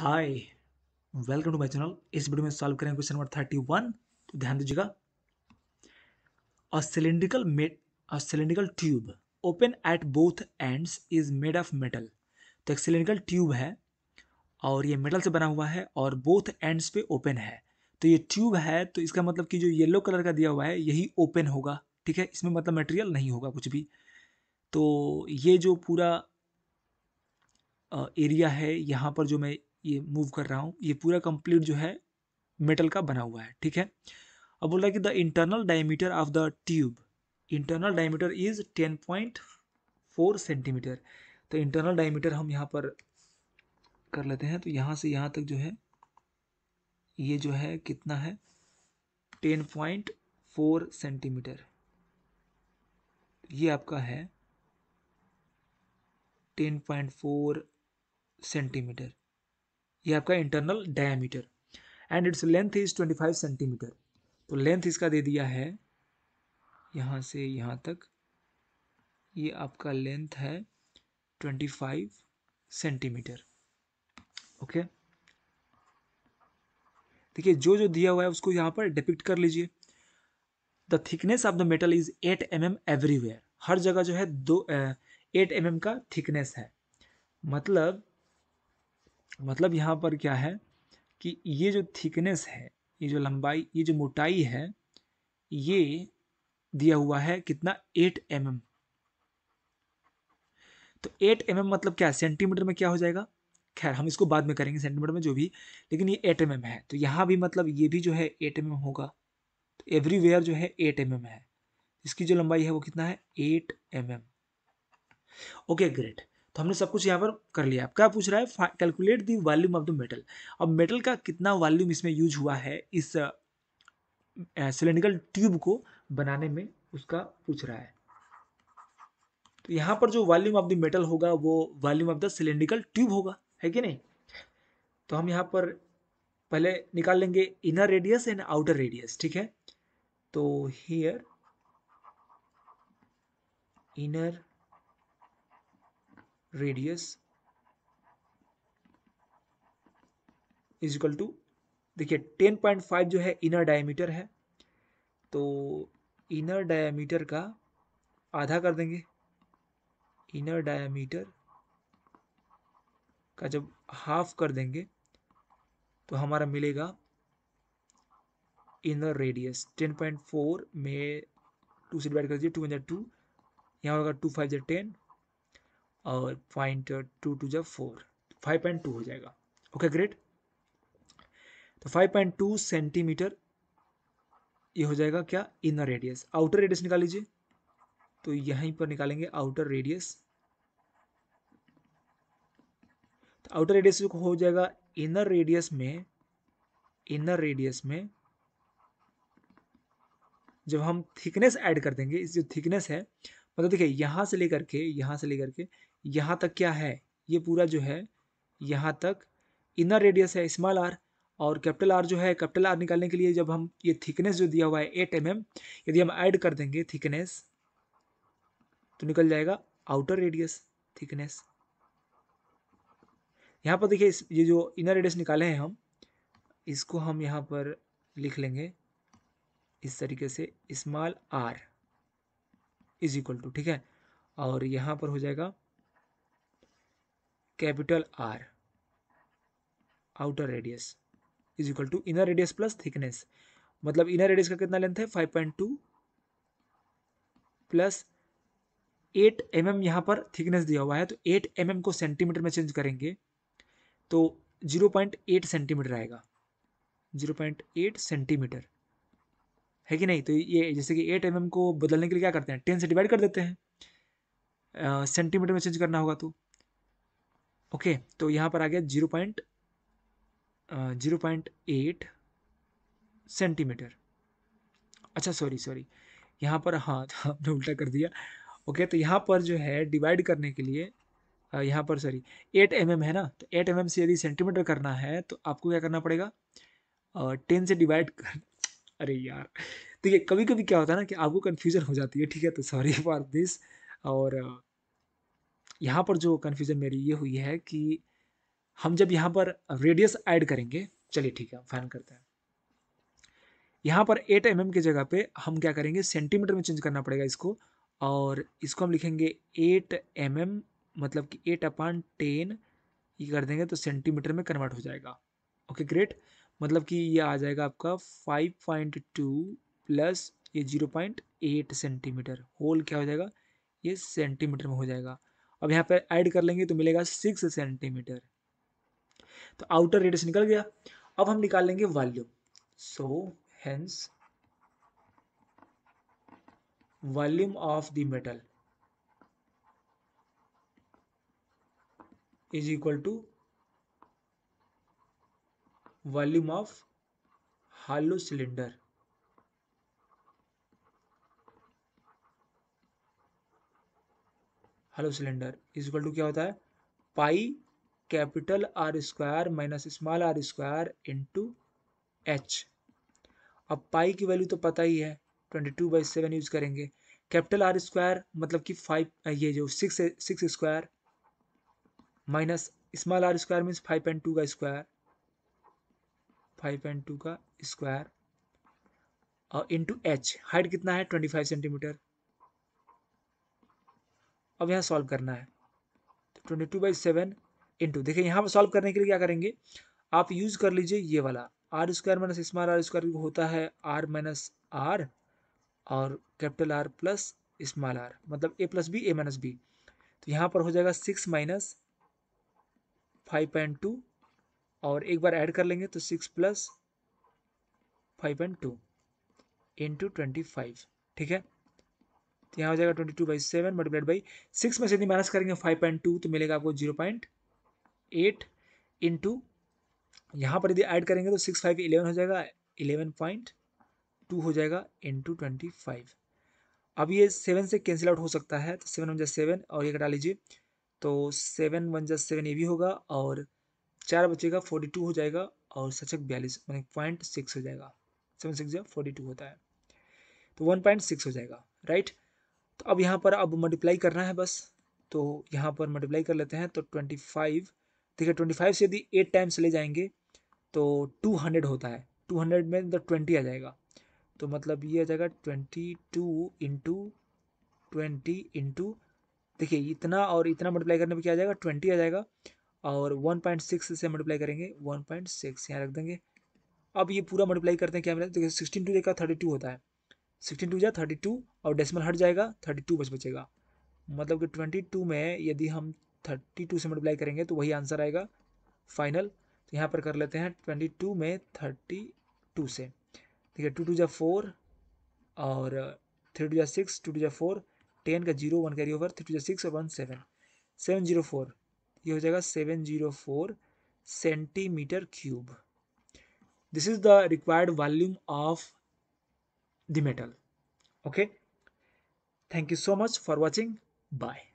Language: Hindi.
Hi welcome to my channel इस वीडियो में सॉल्व करेंगे क्वेश्चन नंबर थर्टी वन तो ध्यान दीजिएगा a cylindrical made a cylindrical tube open at both ends is made of metal तो एक सिलेंड्रिकल ट्यूब है और ये मेटल से बना हुआ है और बोथ एंड्स पे ओपन है तो ये ट्यूब है तो इसका मतलब कि जो येलो कलर का दिया हुआ है यही ओपन होगा ठीक है इसमें मतलब मटेरियल नहीं होगा कुछ भी तो ये जो पूरा एरिया है यहाँ पर जो मैं ये मूव कर रहा हूँ ये पूरा कंप्लीट जो है मेटल का बना हुआ है ठीक है अब बोल रहा है कि the internal diameter of the tube internal diameter is ten point four centimetre तो इंटरनल डायमीटर हम यहाँ पर कर लेते हैं तो यहाँ से यहाँ तक जो है ये जो है कितना है टेन पॉइंट फोर सेंटीमीटर ये आपका है टेन पॉइंट फोर सेंटीमीटर ये आपका internal diameter and its length is 25 centimetre तो लेंथ इसका दे दिया है यहाँ से यहाँ तक ये आपका लेंथ है 25 सेंटीमीटर ओके देखिए जो जो दिया हुआ है उसको यहाँ पर डिपिक्ट कर लीजिए the thickness of the metal is 8 m m everywhere हर जगह जो है दो एट एम एम का थिकनेस है मतलब मतलब यहाँ पर क्या है कि ये जो थिकनेस है ये जो लंबाई ये जो मोटाई है ये दिया हुआ है कितना एट एम mm. तो एट एम mm मतलब क्या है सेंटीमीटर में क्या हो जाएगा खैर हम इसको बाद में करेंगे सेंटीमीटर में जो भी लेकिन ये एट एम mm है तो यहाँ भी मतलब ये भी जो है एट एम mm होगा तो एवरीवेयर जो है एट एम mm है इसकी जो लंबाई है वो कितना है eight m m okay great तो हमने सब कुछ यहाँ पर कर लिया आप क्या पूछ रहा है calculate the volume of the metal अब मेटल का कितना वॉल्यूम इसमें यूज हुआ है इस सिलेंड्रिकल ट्यूब को बनाने में उसका पूछ रहा है तो यहाँ पर जो वॉल्यूम ऑफ द मेटल होगा वो volume of the cylindrical tube होगा है कि नहीं तो हम यहाँ पर पहले निकाल लेंगे inner radius and outer radius ठीक है तो here inner radius is equal to देखिए टेन पॉइंट फाइव जो है इनर डायमीटर है तो इनर डायमीटर का आधा कर देंगे इनर डायमीटर का जब हाफ कर देंगे तो हमारा मिलेगा inner radius ten point four में टू से डिवाइड कर दीजिए टू हंड्रेड टू यहाँ होगा टू फाइव जै टेन और पॉइंट टू टू जब फोर फाइव पॉइंट टू हो जाएगा ओके ग्रेट तो फाइव पॉइंट टू सेंटीमीटर ये हो जाएगा क्या इनर रेडियस आउटर रेडियस निकाल लीजिए तो यहीं पर निकालेंगे आउटर रेडियस तो आउटर रेडियस हो जाएगा इनर रेडियस में इनर रेडियस में जब हम थिकनेस ऐड कर देंगे इस जो थिकनेस है मतलब देखिए यहाँ से लेकर के यहाँ से लेकर के यहाँ तक क्या है ये पूरा जो है यहाँ तक इनर रेडियस है स्मॉल आर और कैपिटल आर जो है कैपिटल आर निकालने के लिए जब हम ये थिकनेस जो दिया हुआ है एट एम mm, यदि हम ऐड कर देंगे थिकनेस तो निकल जाएगा आउटर रेडियस थिकनेस यहाँ पर देखिए ये जो इनर रेडियस निकाले हैं हम इसको हम यहाँ पर लिख लेंगे इस तरीके से small R is equal to ठीक है और यहाँ पर हो जाएगा capital R outer radius is equal to inner radius plus thickness मतलब इनर रेडियस का कितना लेंथ है five point two plus eight m m यहाँ पर थिकनेस दिया हुआ है तो एट एम एम को सेंटीमीटर में चेंज करेंगे तो जीरो पॉइंट एट सेंटीमीटर आएगा जीरो पॉइंट एट सेंटीमीटर है कि नहीं तो ये जैसे कि एट एम को बदलने के लिए क्या करते हैं टेन से डिवाइड कर देते हैं सेंटीमीटर में चेंज करना होगा तो ओके तो यहाँ पर आ गया zero point zero point eight centimetre अच्छा सॉरी सॉरी यहाँ पर हाँ हमने तो उल्टा कर दिया ओके तो यहाँ पर जो है डिवाइड करने के लिए यहाँ पर सॉरी एट एम mm है ना तो एट एम mm से यदि सेंटीमीटर करना है तो आपको क्या करना पड़ेगा टेन से डिवाइड कर अरे यार देखिए कभी कभी क्या होता है ना कि आपको कन्फ्यूज़न हो जाती है ठीक है तो सॉरी फॉर दिस और यहाँ पर जो कन्फ्यूज़न मेरी ये हुई है कि हम जब यहाँ पर रेडियस ऐड करेंगे चलिए ठीक है फाइन करते हैं यहाँ पर 8 एम mm की जगह पे हम क्या करेंगे सेंटीमीटर में चेंज करना पड़ेगा इसको और इसको हम लिखेंगे 8 एम mm, मतलब कि 8 अपान टेन ये कर देंगे तो सेंटीमीटर में कन्वर्ट हो जाएगा ओके ग्रेट मतलब कि ये आ जाएगा आपका फाइव पॉइंट टू प्लस ये zero point eight centimetre whole क्या हो जाएगा ये सेंटीमीटर में हो जाएगा अब यहाँ पर ऐड कर लेंगे तो मिलेगा सिक्स सेंटीमीटर तो आउटर रेडियस निकल गया अब हम निकाल लेंगे volume so hence volume of the metal is equal to volume of hollow cylinder hollow cylinder is equal to क्या होता है pi capital R square minus small R square into H अब पाई की वैल्यू तो पता ही है twenty two by seven use करेंगे कैपिटल आर स्क्वायर मतलब कि फाइव ये जो six six square minus small R square means five point two का स्क्वायर फाइव एंड टू का स्क्वायर और इंटू एच हाइट कितना है ट्वेंटी फाइव सेंटीमीटर अब यहाँ सॉल्व करना है तो twenty two by seven into देखिए यहाँ पर सॉल्व करने के लिए क्या करेंगे आप यूज़ कर लीजिए ये वाला R square minus small R square होता है आर माइनस आर और capital R plus small R मतलब A plus B A minus B तो यहाँ पर हो जाएगा six minus five point two और एक बार ऐड कर लेंगे तो six plus five and two into twenty five ठीक है तो यहाँ हो जाएगा twenty two by seven multiplied by six में से यदि माइनस करेंगे फाइव पॉइंट टू तो मिलेगा आपको जीरो पॉइंट एट इंटू यहाँ पर यदि ऐड करेंगे तो सिक्स फाइव इलेवन हो जाएगा इलेवन पॉइंट टू हो जाएगा इंटू ट्वेंटी फाइव अब ये सेवन से कैंसिल आउट हो सकता है तो सेवन वन जै सेवन और ये कटा लीजिए तो सेवन वन जै सेवन ये भी होगा और चार बचेगा फोर्टी टू हो जाएगा और सचक बयालीस मैंने पॉइंट सिक्स हो जाएगा सेवन सिक्स जो फोर्टी टू होता है तो वन पॉइंट सिक्स हो जाएगा राइट तो अब यहाँ पर अब मल्टीप्लाई करना है बस तो यहाँ पर मल्टीप्लाई कर लेते हैं तो ट्वेंटी फाइव देखिए ट्वेंटी फाइव से यदि एट टाइम्स ले जाएंगे तो टू हंड्रेड होता है टू हंड्रेड में द तो ट्वेंटी आ जाएगा तो मतलब ये आ जाएगा twenty two into twenty into देखिए इतना और इतना मल्टीप्लाई करने पर क्या आ जाएगा ट्वेंटी आ जाएगा और 1.6 से मल्टीप्लाई करेंगे 1.6 पॉइंट सिक्स यहाँ रख देंगे अब ये पूरा मल्टीप्लाई करते हैं क्या मिलेगा देखिए सिक्सटीन टू देखा थर्टी टू होता है सिक्सटीन टू जाए थर्टी टू और डेसिमल हट जाएगा थर्टी टू बच बचेगा मतलब कि ट्वेंटी टू में यदि हम थर्टी टू से मल्टीप्लाई करेंगे तो वही आंसर आएगा फाइनल तो यहाँ पर कर लेते हैं ट्वेंटी टू में थर्टी टू से ठीक है टू टू जा फोर और थ्री टू जा सिक्स टू टू जा फोर टेन का zero one carry over three two जा सिक्स और one seven seven zero four ये हो जाएगा seven zero four centimetre cube this is the required volume of the metal okay thank you so much for watching bye